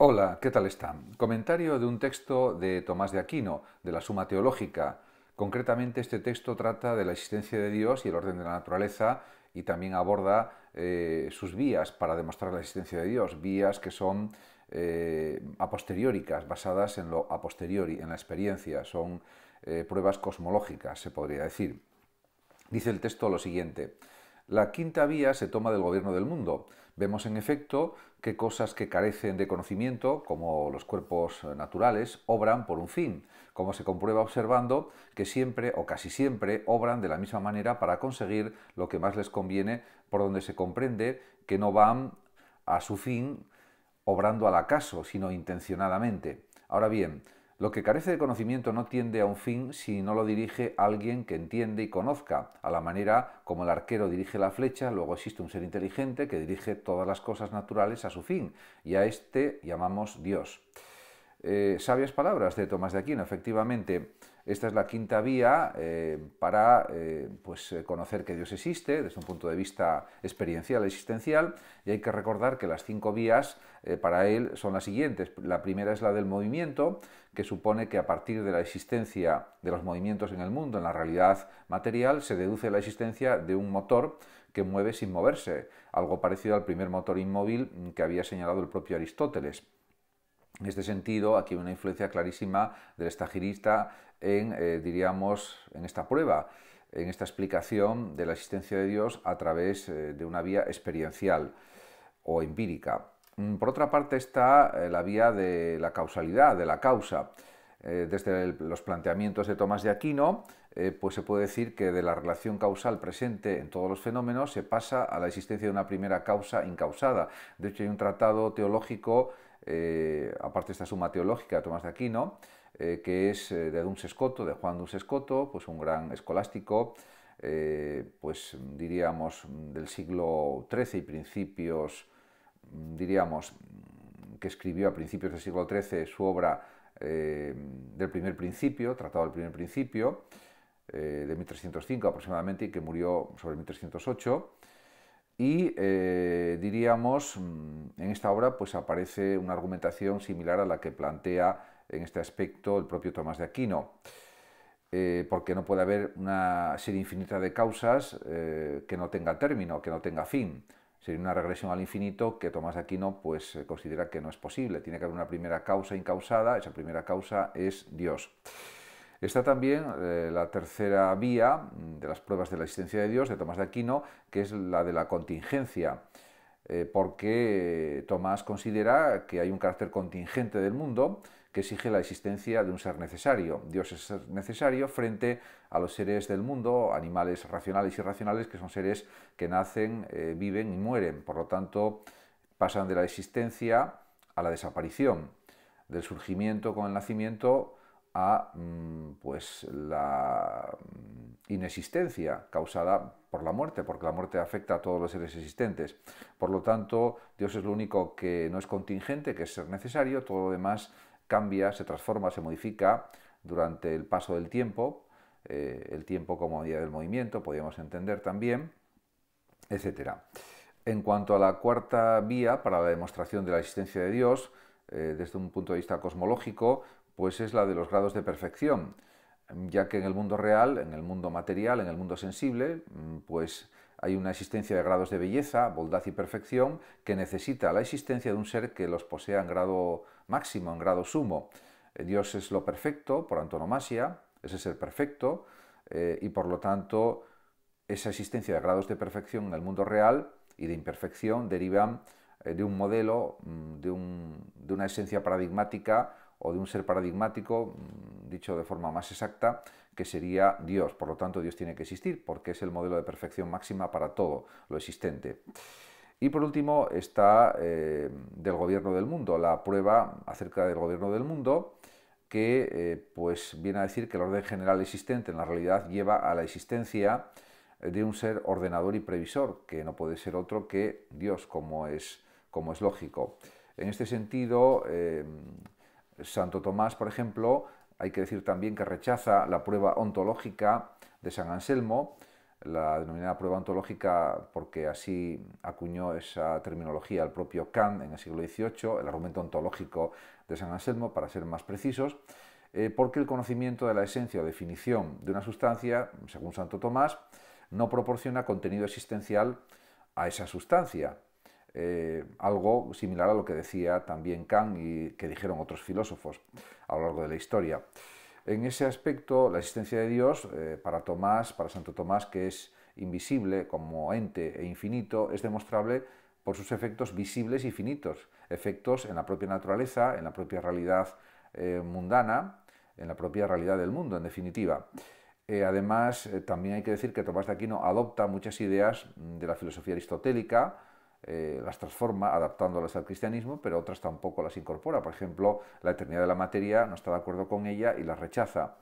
Hola, ¿qué tal están? Comentario de un texto de Tomás de Aquino, de la Suma Teológica. Concretamente, este texto trata de la existencia de Dios y el orden de la naturaleza y también aborda eh, sus vías para demostrar la existencia de Dios, vías que son eh, a posteriori, basadas en lo a posteriori, en la experiencia, son eh, pruebas cosmológicas, se podría decir. Dice el texto lo siguiente. La quinta vía se toma del gobierno del mundo. Vemos en efecto que cosas que carecen de conocimiento, como los cuerpos naturales, obran por un fin, como se comprueba observando que siempre o casi siempre obran de la misma manera para conseguir lo que más les conviene, por donde se comprende que no van a su fin obrando al acaso, sino intencionadamente. Ahora bien, lo que carece de conocimiento no tiende a un fin si no lo dirige alguien que entiende y conozca, a la manera como el arquero dirige la flecha, luego existe un ser inteligente que dirige todas las cosas naturales a su fin, y a este llamamos Dios. Eh, sabias palabras de Tomás de Aquino, efectivamente. Esta es la quinta vía eh, para eh, pues, eh, conocer que Dios existe desde un punto de vista experiencial, existencial, y hay que recordar que las cinco vías para él son las siguientes. La primera es la del movimiento, que supone que a partir de la existencia de los movimientos en el mundo, en la realidad material, se deduce la existencia de un motor que mueve sin moverse, algo parecido al primer motor inmóvil que había señalado el propio Aristóteles. En este sentido, aquí hay una influencia clarísima del estagirista en, eh, diríamos, en esta prueba, en esta explicación de la existencia de Dios a través eh, de una vía experiencial o empírica. Mm, por otra parte está eh, la vía de la causalidad, de la causa. desde los planteamientos de Tomás de Aquino, eh, pues se puede decir que de la relación causal presente en todos los fenómenos se pasa a la existencia de una primera causa incausada. De hecho, hay un tratado teológico, eh, aparte de esta suma teológica de Tomás de Aquino, eh, que es de Duns Escoto, de Juan Duns Escoto, pues un gran escolástico, pues diríamos mm, del siglo XIII y principios, mm, diríamos, mm, que escribió a principios del siglo XIII su obra del primer principio, Tratado del primer principio, eh, de 1305 aproximadamente y que murió sobre 1308. Y eh, diríamos, mm, en esta obra pues aparece una argumentación similar a la que plantea en este aspecto el propio Tomás de Aquino. Eh, porque no puede haber una serie infinita de causas que no tenga término, que no tenga fin. Sería una regresión al infinito que Tomás de Aquino pues, considera que no es posible. Tiene que haber una primera causa incausada, esa primera causa es Dios. Está también eh, la tercera vía mm, de las pruebas de la existencia de Dios de Tomás de Aquino, que es la de la contingencia, eh, porque Tomás considera que hay un carácter contingente del mundo que exige la existencia de un ser necesario. Dios es ser necesario frente a los seres del mundo, animales racionales y irracionales, que son seres que nacen, eh, viven y mueren. Por lo tanto, pasan de la existencia a la desaparición, del surgimiento con el nacimiento a mm, pues, la mm, inexistencia causada por la muerte, porque la muerte afecta a todos los seres existentes. Por lo tanto, Dios es lo único que no es contingente, que es ser necesario, todo lo demás cambia, se transforma, se modifica durante el paso del tiempo, eh, el tiempo como día del movimiento, podríamos entender también, etc. En cuanto a la cuarta vía para la demostración de la existencia de Dios, eh, desde un punto de vista cosmológico, pues es la de los grados de perfección, mm, ya que en el mundo real, en el mundo material, en el mundo sensible, mm, pues hay una existencia de grados de belleza, bondad y perfección que necesita la existencia de un ser que los posea en grado máximo, en grado sumo. Eh, Dios es lo perfecto, por antonomasia, ese ser perfecto, eh, y por lo tanto esa existencia de grados de perfección en el mundo real y de imperfección derivan eh, de un modelo, mm, de una esencia paradigmática o de un ser paradigmático, mm, dicho de forma más exacta, que sería Dios. Por lo tanto, Dios tiene que existir porque es el modelo de perfección máxima para todo lo existente. Y por último está eh, del gobierno del mundo, la prueba acerca del gobierno del mundo, que eh, pues viene a decir que el orden general existente en la realidad lleva a la existencia eh, de un ser ordenador y previsor, que no puede ser otro que Dios, como es, como es lógico. En este sentido, Santo Tomás, por ejemplo, hay que decir también que rechaza la prueba ontológica de San Anselmo, la denominada prueba ontológica porque así acuñó esa terminología el propio Kant en el siglo XVIII, el argumento ontológico de San Anselmo, para ser más precisos, eh, porque el conocimiento de la esencia o definición de una sustancia, según Santo Tomás, no proporciona contenido existencial a esa sustancia. Eh, algo similar a lo que decía también Kant y que dijeron otros filósofos a lo largo de la historia. En ese aspecto, la existencia de Dios, eh, para Tomás, para Santo Tomás, que es invisible como ente e infinito, es demostrable por sus efectos visibles y finitos, efectos en la propia naturaleza, en la propia realidad eh, mundana, en la propia realidad del mundo, en definitiva. además, también hay que decir que Tomás de Aquino adopta muchas ideas mm, de la filosofía aristotélica, eh, las transforma adaptándolas al cristianismo, pero otras tampoco las incorpora. Por ejemplo, la eternidad de la materia no está de acuerdo con ella y las rechaza.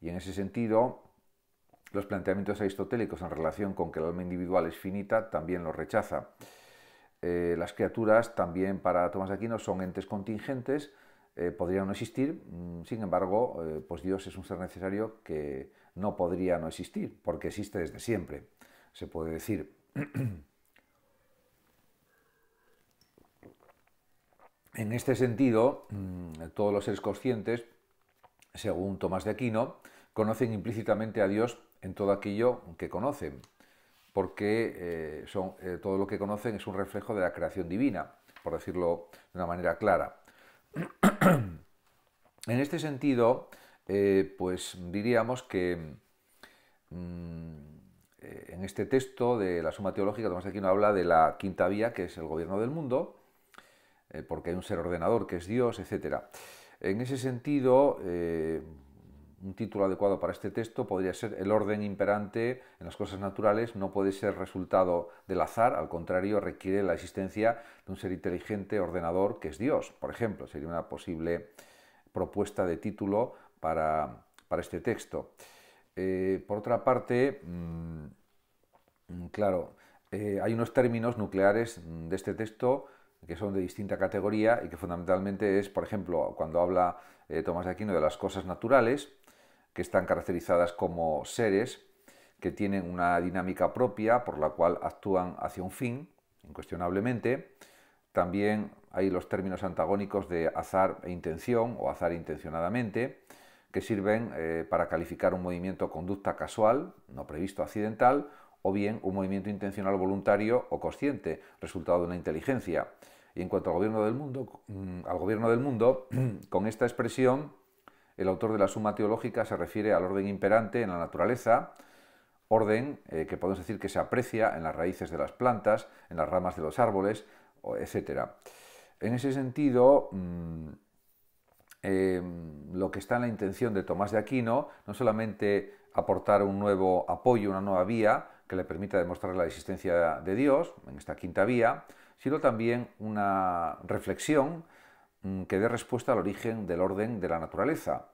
Y en ese sentido, los planteamientos aristotélicos en relación con que el alma individual es finita también los rechaza. Eh, las criaturas también para Tomás de Aquino son entes contingentes, eh, podrían no existir, mm, sin embargo, pues Dios es un ser necesario que no podría no existir, porque existe desde siempre, se puede decir. En este sentido, mm, todos los seres conscientes, según Tomás de Aquino, conocen implícitamente a Dios en todo aquello que conocen, porque eh, eh, todo lo que conocen es un reflejo de la creación divina, por decirlo de una manera clara. en este sentido, eh, pues diríamos que mm, en este texto de la Suma Teológica, Tomás de Aquino habla de la quinta vía, que es el gobierno del mundo, eh, porque hay un ser ordenador que es Dios, etc. En ese sentido, eh, un título adecuado para este texto podría ser El orden imperante en las cosas naturales no puede ser resultado del azar, al contrario, requiere la existencia de un ser inteligente ordenador que es Dios, por ejemplo, sería una posible propuesta de título para, este texto. Eh, por otra parte, mm, claro, hay unos términos nucleares de este texto que son de distinta categoría y que fundamentalmente es, por ejemplo, cuando habla eh, Tomás de Aquino de las cosas naturales, que están caracterizadas como seres que tienen una dinámica propia por la cual actúan hacia un fin, incuestionablemente. También hay los términos antagónicos de azar e intención o azar intencionadamente, que sirven eh, para calificar un movimiento conducta casual, no previsto, accidental, o bien un movimiento intencional voluntario o consciente, resultado de una inteligencia. Y en cuanto al gobierno del mundo, mm, al gobierno del mundo con esta expresión, el autor de la suma teológica se refiere al orden imperante en la naturaleza, orden eh, que podemos decir que se aprecia en las raíces de las plantas, en las ramas de los árboles, etcétera. En ese sentido, mm, em, lo que está en la intención de Tomás de Aquino, no solamente aportar un nuevo apoyo, una nueva vía, que le permita demostrar la existencia de Dios en esta quinta vía, sino también una reflexión mm, que dé respuesta al origen del orden de la naturaleza.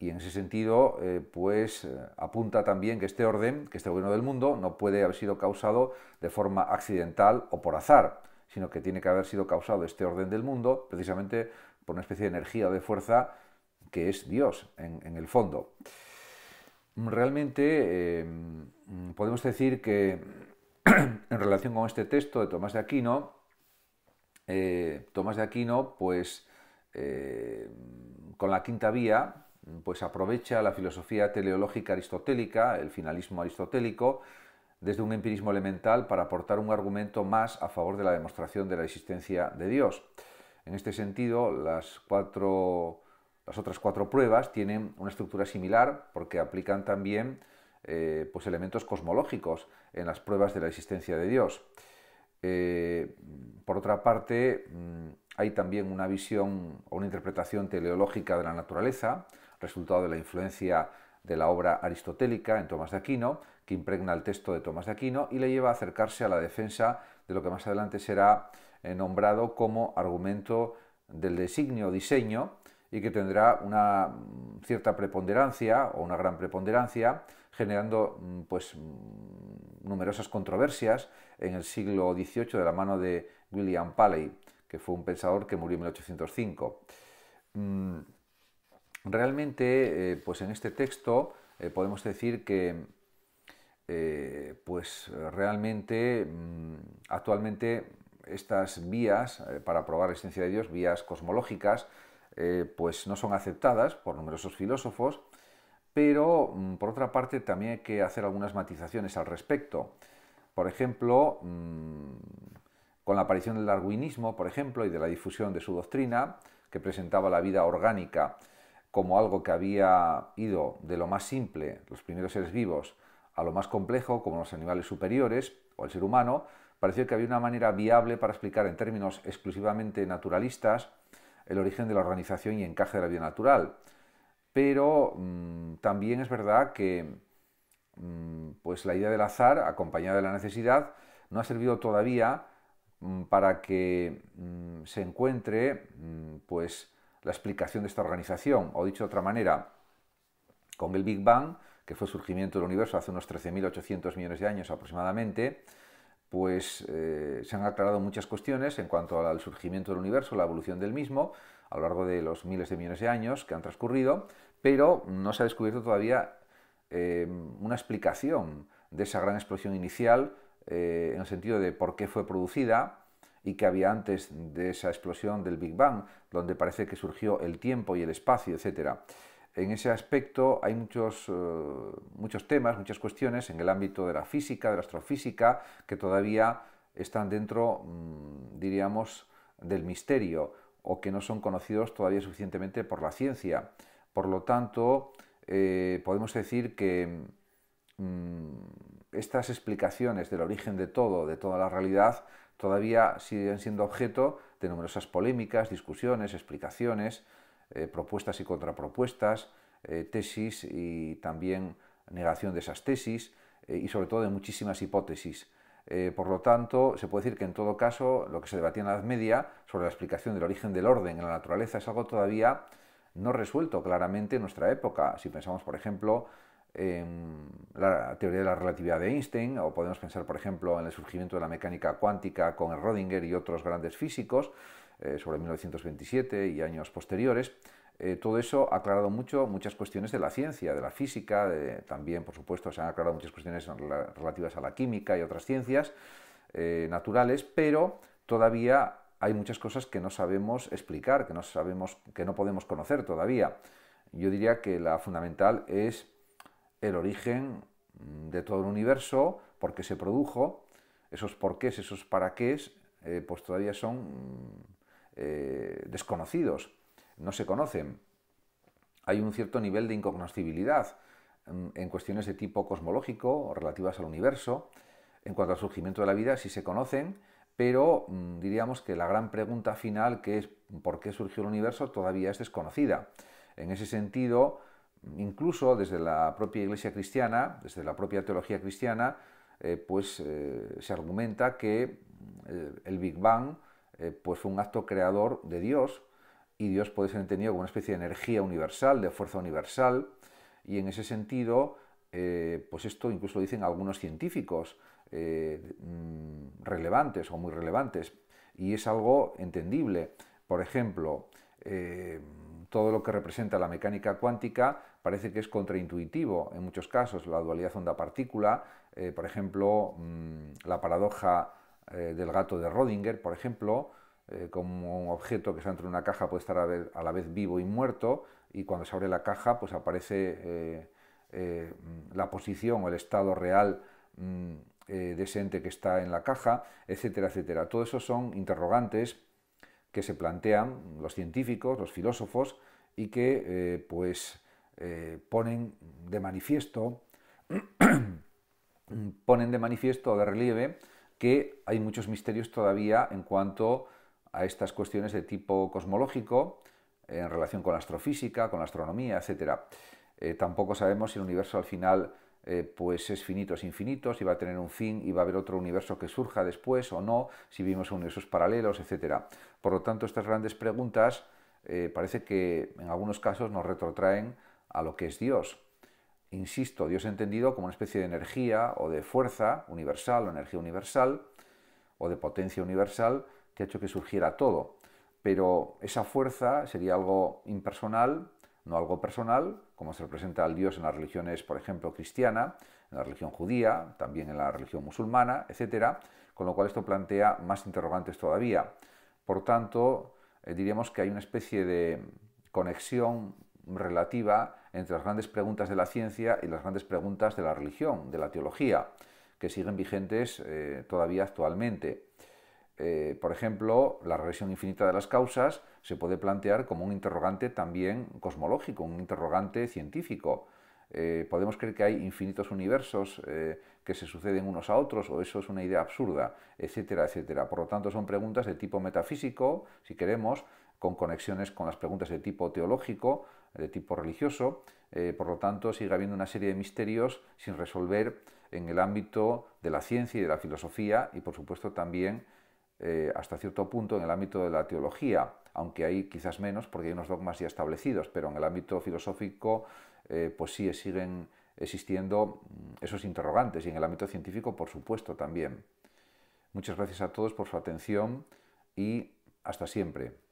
Y en ese sentido, eh, pues eh, apunta también que este orden, que este gobierno del mundo, no puede haber sido causado de forma accidental o por azar, sino que tiene que haber sido causado este orden del mundo precisamente por una especie de energía o de fuerza que es Dios en el fondo realmente em, podemos decir que en relación con este texto de Tomás de Aquino, eh, Tomás de Aquino, pues em, con la quinta vía, pues aprovecha la filosofía teleológica aristotélica, el finalismo aristotélico, desde un empirismo elemental para aportar un argumento más a favor de la demostración de la existencia de Dios. En este sentido, las cuatro las otras cuatro pruebas tienen una estructura similar porque aplican también eh, pues elementos cosmológicos en las pruebas de la existencia de Dios. Eh, por otra parte, mm, hay también una visión o una interpretación teleológica de la naturaleza, resultado de la influencia de la obra aristotélica en Tomás de Aquino, que impregna el texto de Tomás de Aquino y le lleva a acercarse a la defensa de lo que más adelante será eh, nombrado como argumento del designio o diseño y que tendrá una mm, cierta preponderancia o una gran preponderancia, generando mm, pues, mm, numerosas controversias en el siglo XVIII de la mano de William Paley, que fue un pensador que murió en 1805. Realmente, eh, pues en este texto eh, podemos decir que eh, pues realmente actualmente estas vías para probar la existencia de Dios, vías cosmológicas, eh, pues no son aceptadas por numerosos filósofos, pero mm, por otra parte también hay que hacer algunas matizaciones al respecto. Por ejemplo, mm, con la aparición del darwinismo, por ejemplo, y de la difusión de su doctrina, que presentaba la vida orgánica como algo que había ido de lo más simple, los primeros seres vivos, a lo más complejo, como los animales superiores o el ser humano, pareció que había una manera viable para explicar en términos exclusivamente naturalistas el origen de la organización y encaje de la vida natural. Pero mm, también es verdad que mm, pues la idea del azar, acompañada de la necesidad, no ha servido todavía mm, para que se encuentre pues, la explicación de esta organización. O dicho de otra manera, con el Big Bang, que fue el surgimiento del universo hace unos 13.800 millones de años aproximadamente, pues eh, se han aclarado muchas cuestiones en cuanto al surgimiento del universo, la evolución del mismo, a lo largo de los miles de millones de años que han transcurrido, pero no se ha descubierto todavía em, una explicación de esa gran explosión inicial eh, en el sentido de por qué fue producida y qué había antes de esa explosión del Big Bang, donde parece que surgió el tiempo y el espacio, etcétera. En ese aspecto hay muchos, eh, muchos temas, muchas cuestiones en el ámbito de la física, de la astrofísica, que todavía están dentro, mm, diríamos, del misterio o que no son conocidos todavía suficientemente por la ciencia. Por lo tanto, eh, podemos decir que mm, estas explicaciones del origen de todo, de toda la realidad, todavía siguen siendo objeto de numerosas polémicas, discusiones, explicaciones, eh, propuestas y contrapropuestas, eh, tesis y también negación de esas tesis eh, y sobre todo de muchísimas hipótesis. por lo tanto, se puede decir que en todo caso lo que se debatía en la Edad Media sobre la explicación del origen del orden en la naturaleza es algo todavía no resuelto claramente en nuestra época. Si pensamos, por ejemplo, en la teoría de la relatividad de Einstein, o podemos pensar, por ejemplo, en el surgimiento de la mecánica cuántica con Rödinger y otros grandes físicos, eh, sobre 1927 y años posteriores. Eh, todo eso ha aclarado mucho muchas cuestiones de la ciencia, de la física, también, por supuesto, se han aclarado muchas cuestiones relativas a la química y otras ciencias eh, naturales, pero todavía hay muchas cosas que no sabemos explicar, que no, sabemos, que no podemos conocer todavía. Yo diría que la fundamental es el origen de todo el universo, por qué se produjo, esos porqués, esos para qué, pues todavía son eh, desconocidos, no se conocen. Hay un cierto nivel de incognoscibilidad mm, en cuestiones de tipo cosmológico relativas al universo. En cuanto al surgimiento de la vida, sí se conocen, pero mm, diríamos que la gran pregunta final, que es por qué surgió el universo, todavía es desconocida. En ese sentido, mm, incluso desde la propia Iglesia cristiana, desde la propia teología cristiana, eh, pues eh, se argumenta que el Big Bang eh, pues fue un acto creador de Dios y Dios puede ser entendido como una especie de energía universal, de fuerza universal, y en ese sentido, eh, pues esto incluso lo dicen algunos científicos eh, mm, relevantes o muy relevantes, y es algo entendible. Por ejemplo, todo lo que representa la mecánica cuántica parece que es contraintuitivo en muchos casos, la dualidad onda-partícula, por ejemplo, mm, la paradoja eh, del gato de Rodinger, por ejemplo, eh, como un objeto que está dentro de una caja puede estar a, la vez vivo y muerto, y cuando se abre la caja, pues aparece eh, la posición o el estado real mm, de ese ente que está en la caja, etcétera, etcétera. Todo eso son interrogantes que se plantean los científicos, los filósofos, y que pues ponen de manifiesto, ponen de manifiesto, de relieve, que hay muchos misterios todavía en cuanto a estas cuestiones de tipo cosmológico, en relación con la astrofísica, con la astronomía, etc. Eh, tampoco sabemos si el universo al final eh, pues es finito, es infinito, si va a tener un fin y va a haber otro universo que surja después o no, si vivimos universos paralelos, etc. Por lo tanto, estas grandes preguntas eh, parece que en algunos casos nos retrotraen a lo que es Dios, insisto, Dios entendido como una especie de energía o de fuerza universal o energía universal o de potencia universal que ha hecho que surgiera todo. Pero esa fuerza sería algo impersonal, no algo personal, como se representa al Dios en las religiones, por ejemplo, cristiana, en la religión judía, también en la religión musulmana, etc. Con lo cual esto plantea más interrogantes todavía. Por tanto, eh, diríamos que hay una especie de conexión relativa entre las grandes preguntas de la ciencia y las grandes preguntas de la religión, de la teología, que siguen vigentes eh, todavía actualmente. Eh, por ejemplo, la regresión infinita de las causas se puede plantear como un interrogante también cosmológico, un interrogante científico. Eh, ¿Podemos creer que hay infinitos universos que se suceden unos a otros o eso es una idea absurda, etcétera, etcétera? Por lo tanto, son preguntas de tipo metafísico, si queremos, con conexiones con las preguntas de tipo teológico, de tipo religioso, eh, por lo tanto sigue habiendo una serie de misterios sin resolver en el ámbito de la ciencia y de la filosofía y por supuesto también eh, hasta cierto punto en el ámbito de la teología, aunque hay quizás menos porque hay unos dogmas ya establecidos, pero en el ámbito filosófico eh, pues sí siguen existiendo mm, esos interrogantes y en el ámbito científico por supuesto también. Muchas gracias a todos por su atención y hasta siempre.